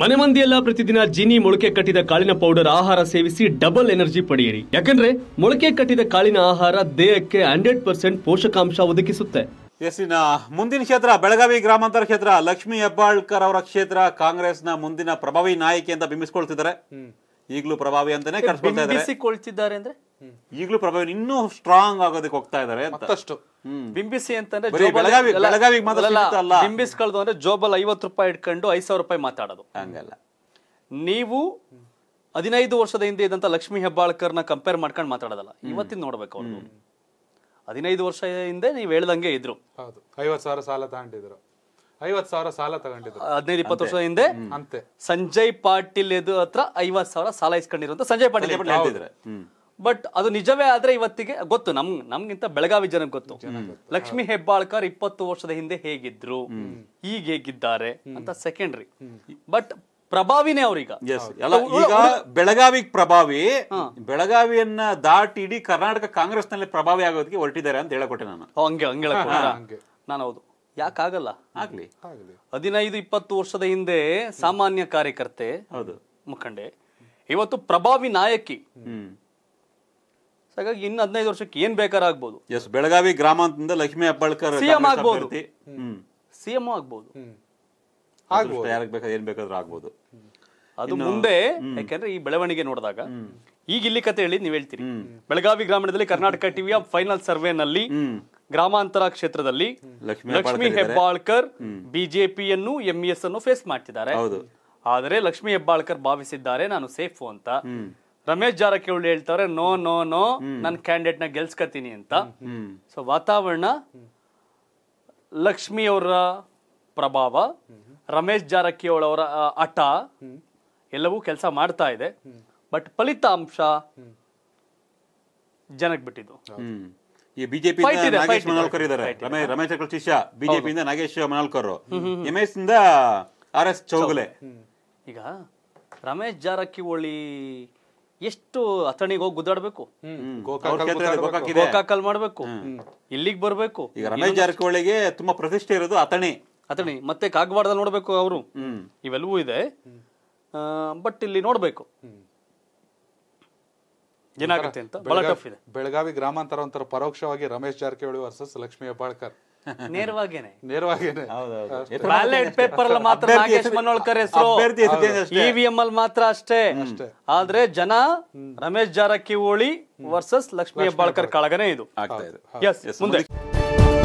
ಮನೆ ಮಂದಿಯೆಲ್ಲ ಪ್ರತಿದಿನ ಜೀನಿ ಮೊಳಕೆ ಕಟ್ಟಿದ ಕಾಳಿನ ಪೌಡರ್ ಆಹಾರ ಸೇವಿಸಿ ಡಬಲ್ ಎನರ್ಜಿ ಪಡೆಯಿರಿ ಯಾಕಂದ್ರೆ ಮೊಳಕೆ ಕಟ್ಟಿದ ಕಾಳಿನ ಆಹಾರ ದೇಹಕ್ಕೆ ಹಂಡ್ರೆಡ್ ಪರ್ಸೆಂಟ್ ಪೋಷಕಾಂಶ ಒದಗಿಸುತ್ತೆ ಎಸ್ ಮುಂದಿನ ಕ್ಷೇತ್ರ ಬೆಳಗಾವಿ ಗ್ರಾಮಾಂತರ ಕ್ಷೇತ್ರ ಲಕ್ಷ್ಮಿ ಹೆಬ್ಬಾಳ್ಕರ್ ಅವರ ಕ್ಷೇತ್ರ ಕಾಂಗ್ರೆಸ್ನ ಮುಂದಿನ ಪ್ರಭಾವಿ ನಾಯಕಿ ಅಂತ ಬಿಂಬಿಸಿಕೊಳ್ತಿದ್ದಾರೆ ಈಗಲೂ ಪ್ರಭಾವಿ ಅಂತಾನೆ ಕಟ್ಕೊಳ್ತಾ ಅಂದ್ರೆ ಈಗಲೂ ಪ್ರಭಾವ ಇನ್ನೂ ಸ್ಟ್ರಾಂಗ್ ಆಗೋದಕ್ಕೆ ಹೋಗ್ತಾ ಇದಾರೆ ಮತ್ತಷ್ಟು ಬಿಂಬಿಸಿ ಅಂತಂದ್ರೆ ಬೆಳಗಾವಿ ಬಿಂಬಿಸ್ಕಳ್ದು ಅಂದ್ರೆ ಜೋಬಲ್ ಐವತ್ತು ರೂಪಾಯಿ ಇಟ್ಕೊಂಡು ಐದ್ ಸಾವಿರ ರೂಪಾಯಿ ಮಾತಾಡೋದು ಹಂಗಲ್ಲ ನೀವು ಹದಿನೈದು ವರ್ಷದ ಹಿಂದೆ ಇದ್ದಂತ ಲಕ್ಷ್ಮಿ ಹೆಬ್ಬಾಳ್ಕರ್ನ ಕಂಪೇರ್ ಮಾಡ್ಕೊಂಡು ಮಾತಾಡೋದಲ್ಲ ಇವತ್ತಿನ ನೋಡ್ಬೇಕು ಅವ್ರು ಹದಿನೈದು ವರ್ಷ ಹಿಂದೆ ನೀವು ಹೇಳ್ದಂಗೆ ಇದ್ರು ಹೌದು ಐವತ್ತು ಸಾವಿರ ಸಾಲ ತಗೊಂಡಿದ್ರು ಐವತ್ತು ಸಾವಿರ ಸಾಲ ತಗೊಂಡಿದ್ರು ಹದಿನೈದು ಇಪ್ಪತ್ತು ವರ್ಷದ ಹಿಂದೆ ಅಂತೆ ಸಂಜಯ್ ಪಾಟೀಲ್ ಎದು ಹತ್ರ ಐವತ್ತು ಸಾವಿರ ಸಾಲ ಇಸ್ಕೊಂಡಿರುವಂತ ಸಂಜಯ್ ಪಾಟೀಲ್ ಬಟ್ ಅದು ನಿಜವೇ ಆದ್ರೆ ಇವತ್ತಿಗೆ ಗೊತ್ತು ನಮ್ ನಮ್ಗಿಂತ ಬೆಳಗಾವಿ ಜನಕ್ಕೆ ಗೊತ್ತು ಲಕ್ಷ್ಮಿ ಹೆಬ್ಬಾಳ್ಕರ್ ಇಪ್ಪತ್ತು ವರ್ಷದ ಹಿಂದೆ ಹೇಗಿದ್ರು ಈಗ ಹೇಗಿದ್ದಾರೆ ಅಂತ ಸೆಕೆಂಡ್ರಿ ಬಟ್ ಪ್ರಭಾವಿನೇ ಅವ್ರೀಗ ಈಗ ಬೆಳಗಾವಿ ಪ್ರಭಾವಿ ಬೆಳಗಾವಿಯನ್ನ ದಾಟಿ ಇಡೀ ಕರ್ನಾಟಕ ಕಾಂಗ್ರೆಸ್ ನಲ್ಲಿ ಪ್ರಭಾವಿ ಆಗೋದಕ್ಕೆ ಹೊರಟಿದ್ದಾರೆ ಅಂತ ಹೇಳಕೊಟ್ಟೆ ನಾನು ಹಂಗೆ ಹಂಗೆ ನಾನು ಹೌದು ಯಾಕಾಗಲ್ಲ ಆಗ್ಲಿ ಹದಿನೈದು ಇಪ್ಪತ್ತು ವರ್ಷದ ಹಿಂದೆ ಸಾಮಾನ್ಯ ಕಾರ್ಯಕರ್ತೆ ಹೌದು ಮುಖಂಡೆ ಇವತ್ತು ಪ್ರಭಾವಿ ನಾಯಕಿ ಹಾಗಾಗಿ ಇನ್ನು ಹದಿನೈದು ವರ್ಷಕ್ಕೆ ಏನ್ ಬೇಕಾದ್ರೆ ಆಗ್ಬೋದು ಎಸ್ ಬೆಳಗಾವಿ ಗ್ರಾಮಾಂತರದಿಂದ ಲಕ್ಷ್ಮಿ ಹೆಬ್ಬಾಳ್ಕರ್ ಸಿಎಂ ಆಗ್ಬೋದು ಸಿಎಂ ಆಗ್ಬೋದು ಏನ್ ಬೇಕಾದ್ರೂ ಆಗ್ಬೋದು ಅದು ಮುಂದೆ ಯಾಕಂದ್ರೆ ಈ ಬೆಳವಣಿಗೆ ನೋಡಿದಾಗ ಈಗ ಇಲ್ಲಿ ಕತೆ ಹೇಳಿ ನೀವು ಹೇಳ್ತೀರಿ ಬೆಳಗಾವಿ ಗ್ರಾಮೀಣದಲ್ಲಿ ಕರ್ನಾಟಕ ಟಿವಿಯ ಫೈನಲ್ ಸರ್ವೆನಲ್ಲಿ ಗ್ರಾಮಾಂತರ ಕ್ಷೇತ್ರದಲ್ಲಿ ಲಕ್ಷ್ಮಿ ಹೆಬ್ಬಾಳ್ಕರ್ ಬಿಜೆಪಿಯನ್ನು ಎಂಇಎಸ್ e ಅನ್ನು ಫೇಸ್ ಮಾಡ್ತಿದ್ದಾರೆ ಆದರೆ ಲಕ್ಷ್ಮಿ ಹೆಬ್ಬಾಳ್ಕರ್ ಭಾವಿಸಿದ್ದಾರೆ ನಾನು ಸೇಫು ಅಂತ ರಮೇಶ್ ಜಾರಕಿಹೊಳಿ ಹೇಳ್ತಾರೆ ನೋ ನೋ ನೋ ನನ್ನ ಕ್ಯಾಂಡಿಡೇಟ್ ನ ಗೆಲ್ಸ್ಕತೀನಿ ಅಂತ ಸೊ ವಾತಾವರಣ ಲಕ್ಷ್ಮಿ ಅವರ ಪ್ರಭಾವ ರಮೇಶ್ ಜಾರಕಿಹೊಳಿ ಅವರ ಹಠ ಎಲ್ಲವೂ ಕೆಲಸ ಮಾಡ್ತಾ ಇದೆ ಬಟ್ ಫಲಿತಾಂಶ ಜನಕ್ಕೆ ಬಿಟ್ಟಿದ್ದು ಈ ಬಿಜೆಪಿ ನಾಗೇಶ್ ಮನೋಲ್ಕರ್ ಇದ್ದಾರೆ ರಮೇಶ್ ಶಿಷ್ಯ ಬಿಜೆಪಿಯಿಂದ ನಾಗೇಶ್ ಮನೋಲ್ಕರ್ ಎಂ ಎಸ್ ಇಂದ ಆರ್ ಎಸ್ ಚೌಗಲೆ ಈಗ ರಮೇಶ್ ಜಾರಕಿಹೊಳಿ ಎಷ್ಟು ಅಥಣಿಗೆ ಹೋಗಿ ಗುದ್ದಾಡ್ಬೇಕು ಗೋಕಾಕಲ್ ಮಾಡ್ಬೇಕು ಇಲ್ಲಿಗೆ ಬರ್ಬೇಕು ಈಗ ರಮೇಶ್ ಜಾರಕಿಹೊಳಿಗೆ ತುಂಬಾ ಪ್ರತಿಷ್ಠೆ ಇರೋದು ಅಥಣಿ ಅಥಣಿ ಮತ್ತೆ ಕಾಗವಾಡದಲ್ಲಿ ನೋಡ್ಬೇಕು ಅವರು ಇವೆಲ್ಲವೂ ಇದೆ ಬಟ್ ಇಲ್ಲಿ ನೋಡ್ಬೇಕು ಏನಾಗುತ್ತೆ ಅಂತ ಇದೆ ಬೆಳಗಾವಿ ಗ್ರಾಮಾಂತರ ಒಂಥರ ಪರೋಕ್ಷವಾಗಿ ರಮೇಶ್ ಜಾರಕಿಹೊಳಿ ವರ್ಸಸ್ ಲಕ್ಷ್ಮೀ ಹೆಬ್ಬಾಳ್ಕರ್ ನೇರವಾಗೇನೆ ನೇರವಾಗೇನೆ ಬ್ಯಾಲೆಟ್ ಪೇಪರ್ ಅಲ್ಲಿ ಮಾತ್ರ ನಾಗೇಶ್ ಮನೋಳ್ಕರ್ ಹೆಸರು ಇವಿಎಂ ಅಲ್ಲಿ ಮಾತ್ರ ಅಷ್ಟೇ ಆದ್ರೆ ಜನ ರಮೇಶ್ ಜಾರಕಿಹೊಳಿ ವರ್ಸಸ್ ಲಕ್ಷ್ಮಿ ಹೆಬ್ಬಾಳ್ಕರ್ ಕಳಗನೇ ಇದು ಮುಂದೆ